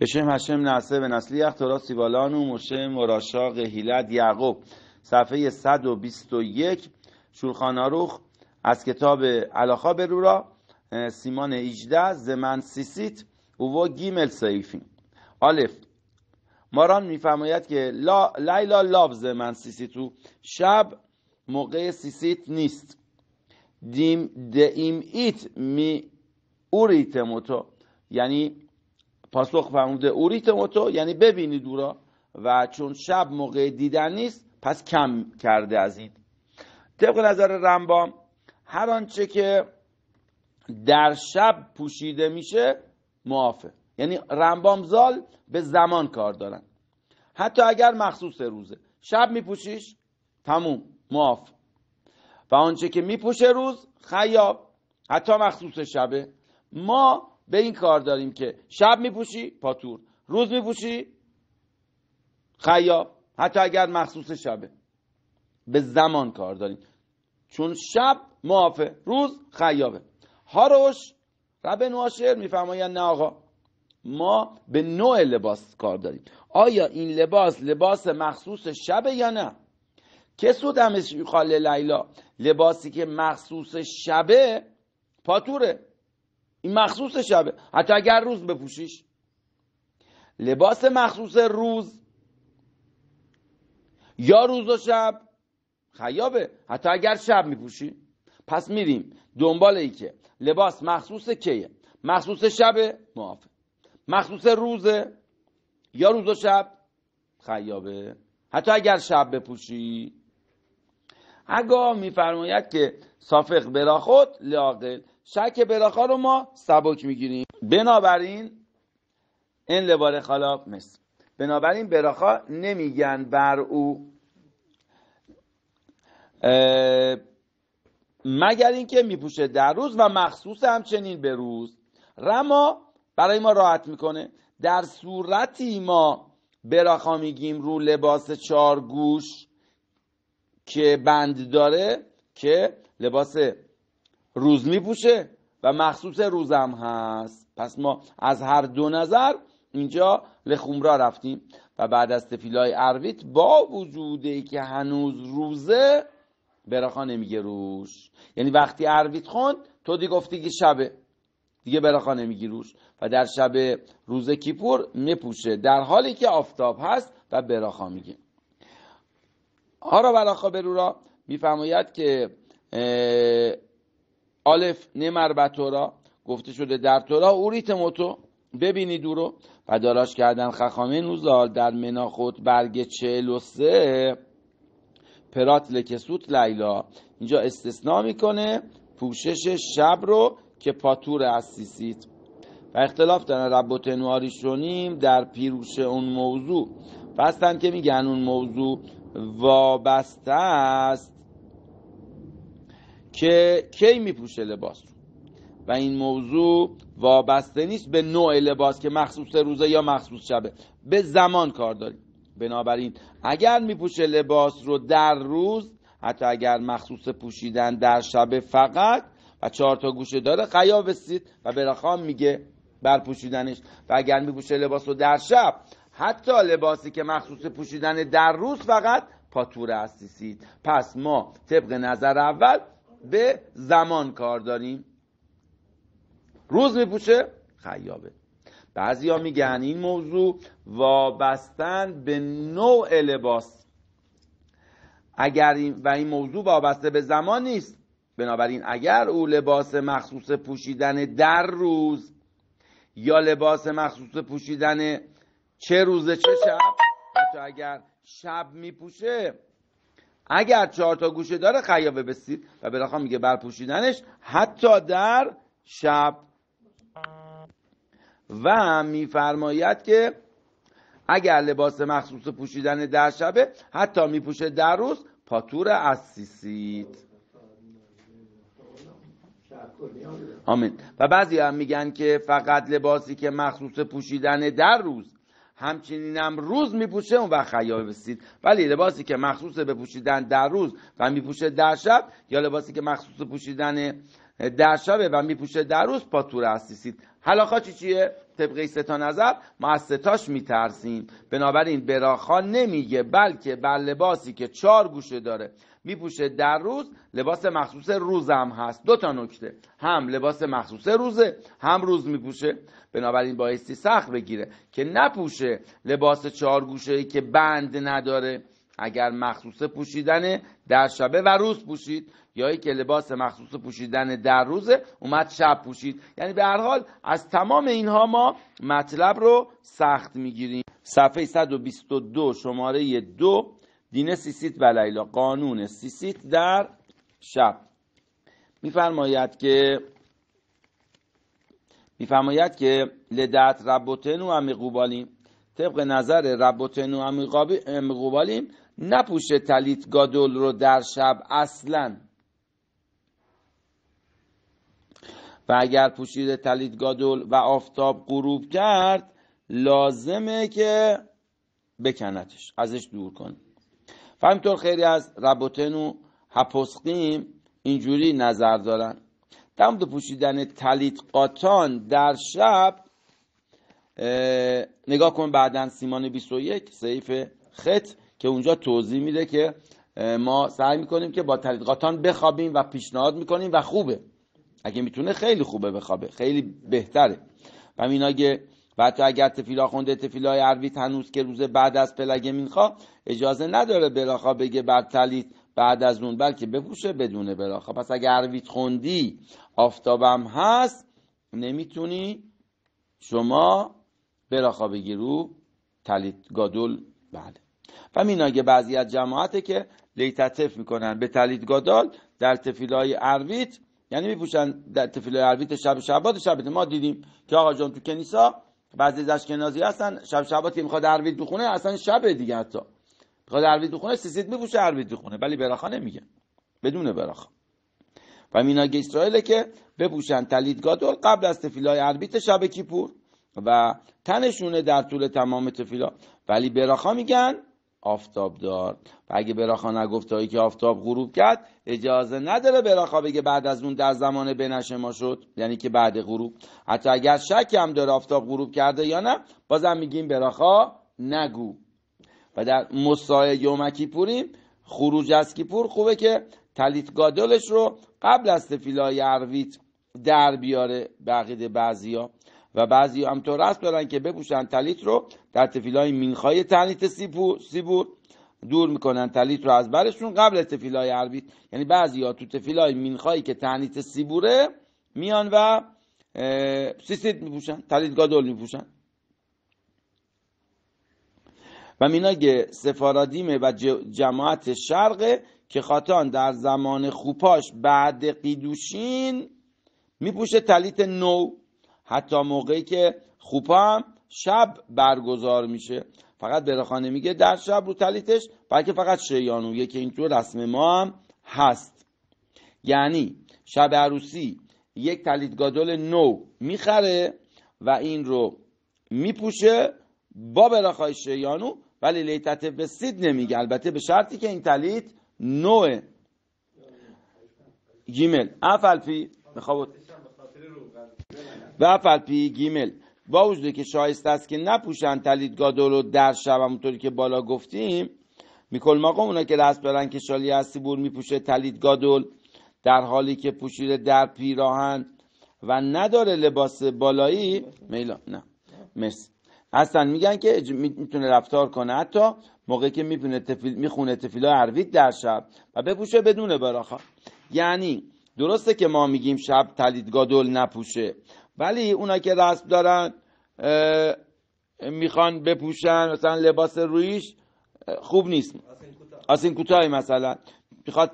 هشم به نسلی ונצליח سیوالان و مشه مراشاق قهیلت یعقوب صفحه 121 شرخاناروخ از کتاب علاخا برورا سیمان 18 زمن سیسیت و گیمل سیفین آلف ماران میفرماید که لا لیلا لاب زمن سیسیتو شب موقع سیسیت نیست دیم دیم ایت می اوریتموتو یعنی پاسخ فرموده اوریت موتو یعنی ببینی دورا و چون شب موقع دیدن نیست پس کم کرده از این طبق نظر رنبام هر آنچه که در شب پوشیده میشه معافه یعنی رنبام زال به زمان کار دارن حتی اگر مخصوص روزه شب میپوشیش تموم معاف و آنچه که میپوشه روز خیاب حتی مخصوص شبه ما به این کار داریم که شب میپوشی پاتور روز میپوشی خیاب حتی اگر مخصوص شبه به زمان کار داریم چون شب معافه روز خیابه هاروش رب نواشر میفرمایند نه آقا ما به نوع لباس کار داریم آیا این لباس لباس مخصوص شبه یا نه کسو دمشی خاله لیلا لباسی که مخصوص شبه پاتوره این مخصوص شبه حتی اگر روز بپوشیش لباس مخصوص روز یا روز و شب خیابه حتی اگر شب میپوشی پس میریم دنبال ای که لباس مخصوص کیه مخصوص شبه معافه مخصوص روزه یا روز و شب خیابه حتی اگر شب بپوشی اگاه میفرماید که صافق برا خود لاقل شک بلاخا رو ما سبک میگیریم بنابراین این لبار خالا مثل بنابراین براخا نمیگن بر او مگر اینکه میپوشه در روز و مخصوص همچنین به روز رما برای ما راحت میکنه در صورتی ما براخا میگیم رو لباس چارگوش که بند داره که لباس روز میپوشه و مخصوص روزم هست پس ما از هر دو نظر اینجا لخومرا رفتیم و بعد از تفیلای ارویت با وجوده که هنوز روزه براخا نمیگه روش یعنی وقتی ارویت خوند تو دیگه گفتی که شبه دیگه براخا نمیگی روش و در شب روز کیپور میپوشه در حالی که آفتاب هست و براخا میگه آرا براخا برورا میفرماید که آلف نمر تورا گفته شده در تورا اوریت موتو ببینی دورو و داراش کردن خخامه نوزال در مناخوت برگ چهل و سه پرات لکسوت لیلا اینجا استثنا میکنه پوشش شب رو که پاتور از سیسیت و اختلاف دارن رب و شونیم در پیروش اون موضوع بستن که میگن اون موضوع وابسته است که کی میپوشه لباس رو و این موضوع وابسته نیست به نوع لباس که مخصوص روزه یا مخصوص شبه به زمان کار داریم بنابراین اگر میپوشه لباس رو در روز حتی اگر مخصوص پوشیدن در شب فقط و چهار تا گوشه داره قیاب سید و برخام میگه بر پوشیدنش و اگر میپوشه لباس رو در شب حتی لباسی که مخصوص پوشیدن در روز فقط پاتور استیسید پس ما طبق نظر اول به زمان کار داریم روز میپوشه خیابه بعضی ها میگن این موضوع وابستن به نوع لباس اگر این و این موضوع وابسته به زمان نیست بنابراین اگر او لباس مخصوص پوشیدن در روز یا لباس مخصوص پوشیدن چه روز چه شب حتی اگر شب میپوشه اگر چهار تا گوشه داره خیابه بسید و بالاخره میگه برپوشیدنش حتی در شب و میفرماید که اگر لباس مخصوص پوشیدن در شبه حتی میپوشه در روز پاتور از آمین و بعضی هم میگن که فقط لباسی که مخصوص پوشیدن در روز همچنین هم روز میپوشه اون وقت خیاط بسید ولی لباسی که مخصوص به پوشیدن در روز و میپوشه در شب یا لباسی که مخصوص پوشیدن در شب و میپوشه در روز پاتور هستید حلاخا چی چیه؟ طبقه ستا نظر ما از ستاش میترسیم بنابراین براخان نمیگه بلکه بر لباسی که چهار گوشه داره میپوشه در روز لباس مخصوص روزم هست دو تا نکته هم لباس مخصوص روزه هم روز میپوشه بنابراین بایستی سخت بگیره که نپوشه لباس چهارگوشه که بند نداره اگر مخصوص پوشیدن در شبه و روز پوشید یا که لباس مخصوص پوشیدن در روزه اومد شب پوشید یعنی به هر حال از تمام اینها ما مطلب رو سخت میگیریم صفحه 122 شماره 2 دین سیسیت و لیلا قانون سیسیت در شب میفرماید که میفرماید که لدت ربوتنو امیقوبالیم طبق نظر ربوتنو امیقوبالیم نپوشه تلیت گادول رو در شب اصلا و اگر پوشید تلیت گادول و آفتاب غروب کرد لازمه که بکنتش ازش دور کنیم و همینطور خیلی از ربوتن و هپسقیم اینجوری نظر دارن در مورد پوشیدن تلیت قاتان در شب نگاه کن بعدا سیمان 21 سیف خط که اونجا توضیح میده که ما سعی میکنیم که با تلیت قاتان بخوابیم و پیشنهاد میکنیم و خوبه اگه میتونه خیلی خوبه بخوابه خیلی بهتره و و حتی اگر تفیلا خونده تفیلای عربی هنوز که روز بعد از پلگ مینخوا اجازه نداره بلاخا بگه بر تلیت بعد از اون بلکه بپوشه بدون بلاخا پس اگر عربیت خوندی آفتابم هست نمیتونی شما بلاخا بگی رو تلیت گادول بله و میناگه بعضی از جماعته که لیتتف میکنن به تلیت گادال در تفیلای عربیت یعنی میپوشن در تفیلای عربیت شب شبات شب ما دیدیم که آقا جان تو کنیسا بعضی اشکنازی هستن شب شبا که میخواد عربید بخونه اصلا شب دیگه حتی میخواد عربید بخونه سیسید میپوشه عربید بخونه ولی براخا نمیگه بدون براخا و مینا اسرائیل که بپوشن تلید گادول قبل از تفیلای عربیت شب کیپور و تنشونه در طول تمام تفیلا ولی براخا میگن آفتاب دار و اگه براخا نگفت هایی که آفتاب غروب کرد اجازه نداره براخا بگه بعد از اون در زمان بنش ما شد یعنی که بعد غروب حتی اگر شک هم داره آفتاب غروب کرده یا نه بازم میگیم براخا نگو و در مسای یومکی خروج از کیپور خوبه که تلیت گادلش رو قبل از تفیلای ارویت در بیاره بقید بعضی ها و بعضی هم تو رست دارن که بپوشن تلیت رو در تفیلای مینخای تلیت سیبور دور میکنن تلیت رو از برشون قبل تفیلای عربی یعنی بعضی ها تو تفیلای مینخایی که تنیت سیبوره میان و سیسید میپوشن تلیت گادول میپوشن و مینای سفارادیمه و جماعت شرق که خاطان در زمان خوپاش بعد قیدوشین میپوشه تلیت نو حتی موقعی که خوپا هم شب برگزار میشه فقط براخانه میگه در شب رو تلیتش بلکه فقط شیانویه که اینطور رسم ما هم هست یعنی شب عروسی یک تلیت گادول نو میخره و این رو میپوشه با براخای شیانو ولی لیتت به سید نمیگه البته به شرطی که این تلیت نوه گیمل افلفی میخواب و پی گیمل با وجودی که شایسته است که نپوشن گادول رو در شب همونطوری که بالا گفتیم میکل ماقا اونا که دست برن که شالی هستی بور میپوشه تلیدگادل در حالی که پوشیده در پیراهن و نداره لباس بالایی میلا نه مرسی اصلا میگن که میتونه رفتار کنه حتی موقعی که میپونه تفیل میخونه تفیلا عروید در شب و بپوشه بدون براخا یعنی درسته که ما میگیم شب تلید گادول نپوشه ولی اونا که رسم دارن میخوان بپوشن مثلا لباس رویش خوب نیست آسین کوتاهی مثلا میخواد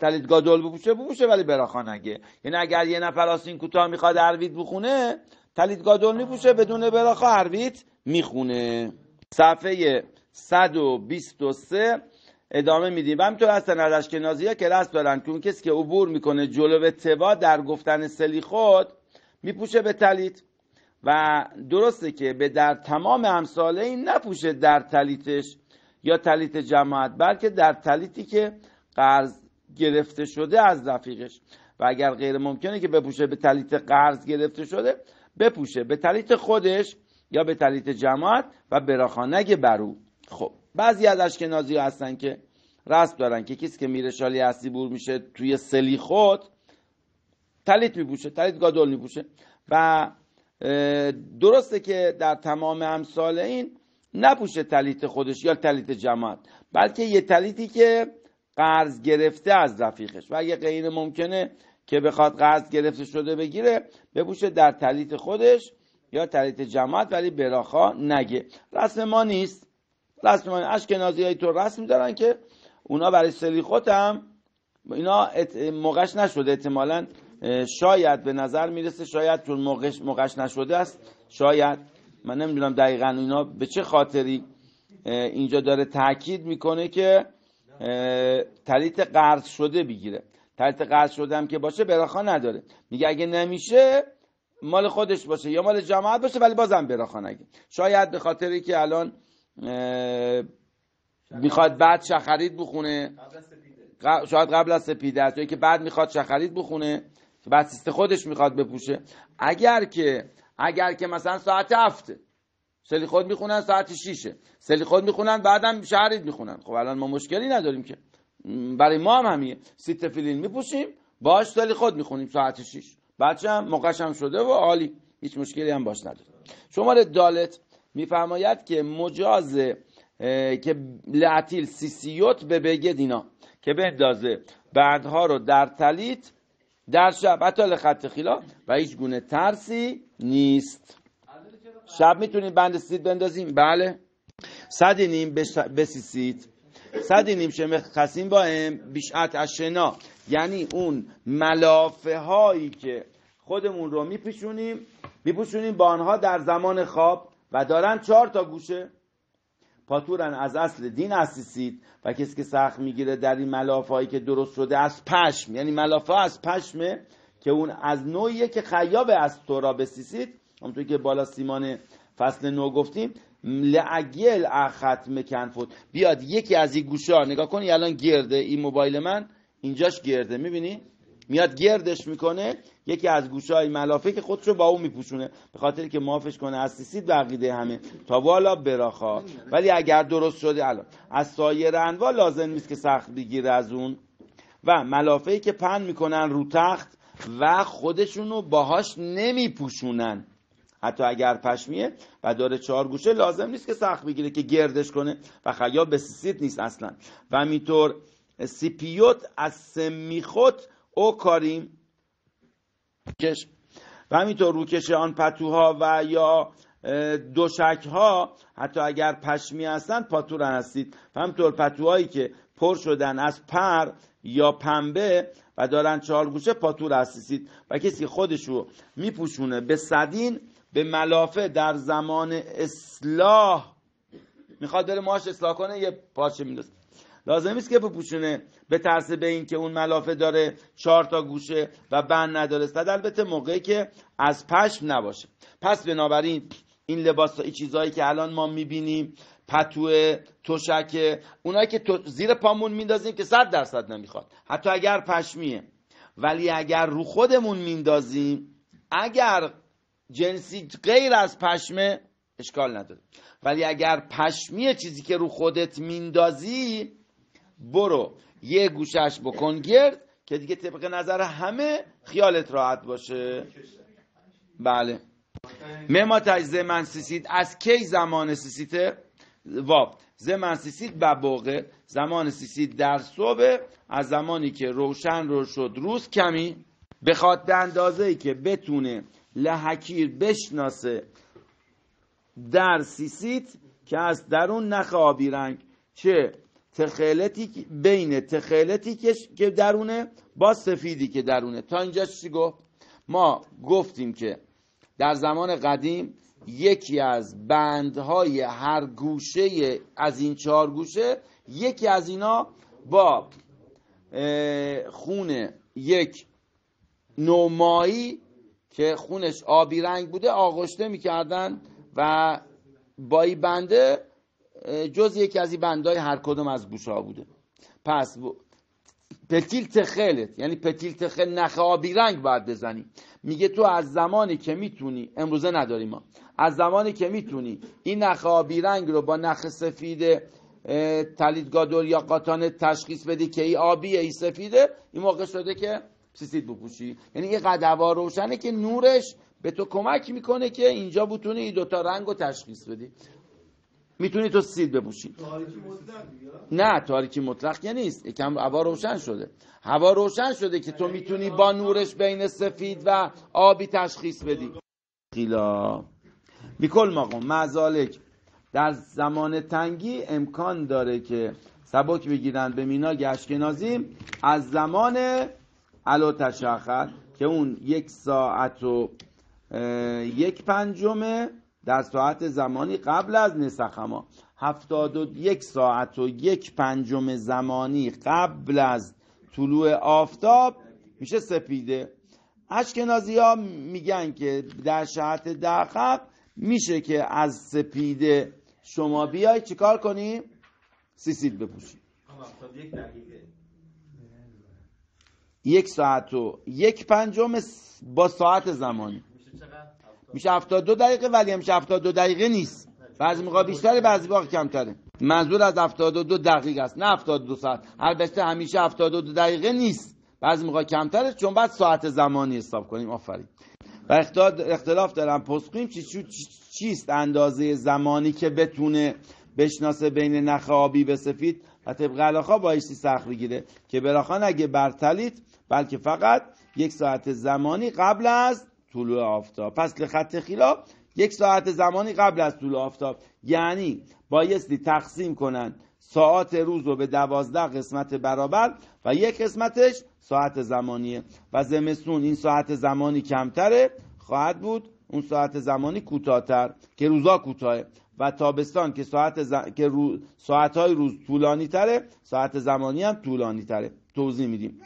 تلید گادول بپوشه بپوشه ولی براخان اگه یعنی اگر یه نفر آسین کوتاه میخواد اروید بخونه تلید گادول میپوشه بدون براخا اروید میخونه صفحه 123 ادامه میدیم و همینطور هستن از اشکنازی ها که رست دارن که اون کسی که عبور میکنه جلو تبا در گفتن سلی خود میپوشه به تلیت و درسته که به در تمام امثاله این نپوشه در تلیتش یا تلیت جماعت بلکه در تلیتی که قرض گرفته شده از رفیقش و اگر غیر ممکنه که بپوشه به تلیت قرض گرفته شده بپوشه به تلیت خودش یا به تلیت جماعت و براخانگ برو خب بعضی از اشکنازی هستن که رسم دارن که کسی که میره شالی میشه توی سلی خود تلیت میپوشه تلیت گادول میپوشه و درسته که در تمام امثال این نپوشه تلیت خودش یا تلیت جماعت بلکه یه تلیتی که قرض گرفته از رفیقش و اگه غیر ممکنه که بخواد قرض گرفته شده بگیره بپوشه در تلیت خودش یا تلیت جماعت ولی براخا نگه رسم ما نیست رسم ما اشکنازی های تو رسم دارن که اونا برای سلیخوت هم اینا موقعش نشده احتمالا شاید به نظر میرسه شاید چون موقعش, موقعش نشده است شاید من نمیدونم دقیقا اینا به چه خاطری اینجا داره تاکید میکنه که تلیت قرض شده بگیره تلیت قرض شده هم که باشه براخا نداره میگه اگه نمیشه مال خودش باشه یا مال جماعت باشه ولی بازم براخا نگه شاید به خاطری که الان میخواد بعد شخرید بخونه شاید قبل از سپیده است که بعد میخواد شخرید بخونه که سیست خودش میخواد بپوشه اگر که اگر که مثلا ساعت هفته سلی خود میخونن ساعت شیشه سلی خود میخونن بعدم شهرید میخونن خب الان ما مشکلی نداریم که برای ما هم همیه سیت فیلین میپوشیم باش سلی خود میخونیم ساعت شیش بچه هم مقشم شده و عالی هیچ مشکلی هم باش نداریم شماره دالت میفرماید که مجاز که لعتیل سیسیوت به بگه دینا که بندازه بعدها رو در تلیت در شب حتی لخط خیلا و هیچ گونه ترسی نیست شب میتونیم بند سید بندازیم بله صد نیم سید صد نیم شمه خسیم با ام بیشعت اشنا یعنی اون ملافه هایی که خودمون رو میپیشونیم میپوشونیم با آنها در زمان خواب و دارن چهار تا گوشه پاتورن از اصل دین اسیسید و کسی که سخت میگیره در این ملافایی که درست شده از پشم یعنی ملافا از پشمه که اون از نوعیه که خیاب از تو را بسیسید همونطور که بالا سیمان فصل نو گفتیم لعگل مکن فوت. بیاد یکی از این گوشه ها نگاه کنی الان گرده این موبایل من اینجاش گرده میبینی میاد گردش میکنه یکی از گوشه های ملافه که خودش رو با اون میپوشونه به خاطر که معافش کنه از سیسید عقیده همه تا والا براخا ولی اگر درست شده الان از سایر انواع لازم نیست که سخت بگیره از اون و ملافه که پن میکنن رو تخت و خودشونو باهاش نمیپوشونن حتی اگر پشمیه و داره چهار گوشه لازم نیست که سخت بگیره که گردش کنه و خیاب به سیسید نیست اصلا و میطور سیپیوت از سمیخوت کاریم کش و همینطور روکش آن پتوها و یا دوشک ها حتی اگر پشمی هستند پاتور هستید و همینطور پتوهایی که پر شدن از پر یا پنبه و دارن چهار گوشه پاتور هستید و کسی خودشو میپوشونه به صدین به ملافه در زمان اصلاح میخواد بره ماش اصلاح کنه یه پاچه میدازه لازم نیست که بپوشونه به ترس به این که اون ملافه داره چهار تا گوشه و بند نداره صد البته موقعی که از پشم نباشه پس بنابراین این لباس این چیزهایی که الان ما میبینیم پتوه تشک اونایی که زیر پامون میندازیم که صد درصد نمیخواد حتی اگر پشمیه ولی اگر رو خودمون میندازیم اگر جنسی غیر از پشمه اشکال نداره ولی اگر پشمیه چیزی که رو خودت میندازی برو یه گوشش بکن گرد که دیگه طبق نظر همه خیالت راحت باشه بله مما تجزه من سیسید از کی زمان سیسیته واب زمن سیسید بباقه زمان سیسید در صبح از زمانی که روشن رو شد روز کمی به خاطر اندازه ای که بتونه لحکیر بشناسه در سیسیت که از درون نخ آبیرنگ رنگ چه تخیلتی بین تخیلتی که درونه با سفیدی که درونه تا اینجا چی گفت ما گفتیم که در زمان قدیم یکی از بندهای هر گوشه از این چهار گوشه یکی از اینا با خون یک نومایی که خونش آبی رنگ بوده آغشته میکردن و با این بنده جز یکی از این بندای هر کدوم از گوشه ها بوده پس پتیل تخلت، یعنی پتیل تخل نخ آبی رنگ باید بزنی میگه تو از زمانی که میتونی امروزه نداری ما از زمانی که میتونی این نخ آبی رنگ رو با نخ سفید تلید یا قاتانه تشخیص بدی که ای آبیه ای سفیده این موقع شده که سیسید بپوشی یعنی یه قدوا روشنه که نورش به تو کمک میکنه که اینجا بتونی این دوتا رنگ رو تشخیص بدی میتونی تو سید بپوشی نه تاریکی مطلق که نیست یکم هوا روشن شده هوا روشن شده که تو میتونی با نورش بین سفید و آبی تشخیص بدی خیلا بیکل قوم مزالک در زمان تنگی امکان داره که سبک بگیرن به مینا گشکنازی از زمان علا تشخر که اون یک ساعت و یک پنجمه در ساعت زمانی قبل از ما هفتاد و یک ساعت و یک پنجم زمانی قبل از طلوع آفتاب میشه سپیده اشکنازی ها میگن که در شهرت دقق میشه که از سپیده شما بیای چیکار کنی؟ سیسیل بپوشی خب، یک ساعت و یک پنجم با ساعت زمانی میشه چقدر؟ میشه 72 دقیقه ولی همیشه 72 دقیقه نیست بعضی موقع بیشتره بعضی موقع کمتره منظور از 72 دقیقه است نه 72 ساعت البته همیشه 72 دقیقه نیست بعضی موقع کمتره چون بعد ساعت زمانی حساب کنیم آفرین و اختلاف دارم پسخیم چی چی چیست اندازه زمانی که بتونه بشناسه بین نخ آبی به سفید و طبق علاقا با ایشتی سخت بگیره که براخان اگه برتلید بلکه فقط یک ساعت زمانی قبل از طلوع آفتاب پس لخط خیلا یک ساعت زمانی قبل از طول آفتاب یعنی بایستی تقسیم کنن ساعت روز رو به دوازده قسمت برابر و یک قسمتش ساعت زمانیه و زمستون این ساعت زمانی کمتره خواهد بود اون ساعت زمانی کوتاهتر که روزا کوتاه. و تابستان که ساعت که رو... ساعت‌های روز طولانی تره ساعت زمانی هم طولانی تره توضیح میدیم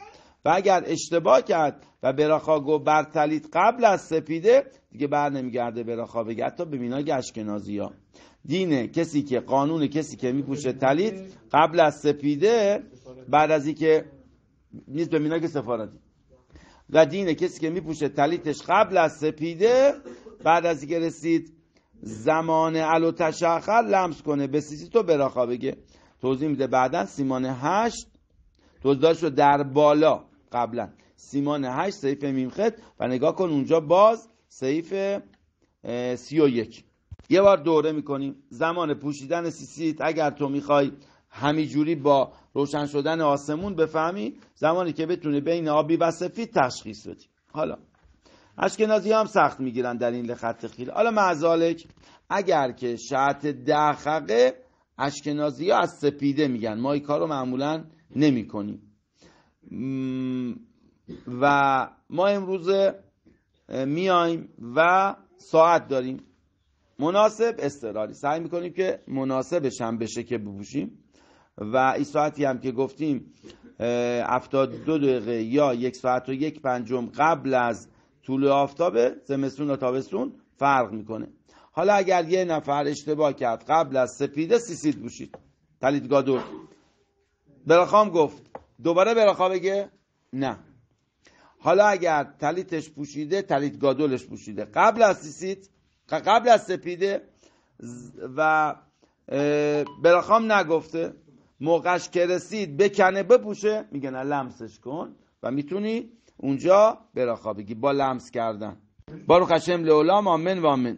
و اگر اشتباه کرد و براخا بر برتلید قبل از سپیده دیگه بر نمیگرده براخا بگه حتی به مینا گشکنازی ها دینه کسی که قانون کسی که میپوشه تلید قبل از سپیده بعد از اینکه نیست به مینا که سفارتی و دین کسی که میپوشه تلیتش قبل از سپیده بعد از اینکه رسید زمان علو تشخر لمس کنه به سیسی تو براخا بگه توضیح میده بعدا سیمان هشت توضیحش رو در بالا قبلا سیمان 8 سیف میمخت و نگاه کن اونجا باز سیف 31 یه بار دوره میکنیم زمان پوشیدن سیسیت اگر تو میخوای همیجوری با روشن شدن آسمون بفهمی زمانی که بتونی بین آبی و سفید تشخیص بدی حالا اشکنازی هم سخت میگیرن در این لخط خیل حالا معزالک اگر که شعت دخقه اشکنازی ها از سپیده میگن ما این کار رو معمولا نمی کنیم و ما امروز میایم و ساعت داریم مناسب استراری سعی میکنیم که مناسبش هم بشه که بپوشیم و این ساعتی هم که گفتیم دو دقیقه یا یک ساعت و یک پنجم قبل از طول آفتابه زمستون و تابستون فرق میکنه حالا اگر یه نفر اشتباه کرد قبل از سپیده سیسید بوشید تلیدگاه دور بلخام گفت دوباره به بگه نه حالا اگر تلیتش پوشیده تلیت گادولش پوشیده قبل از سیسیت قبل از سپیده و برخام نگفته موقعش که رسید بکنه بپوشه میگن لمسش کن و میتونی اونجا براخا بگی با لمس کردن بارو خشم لولام آمن و آمن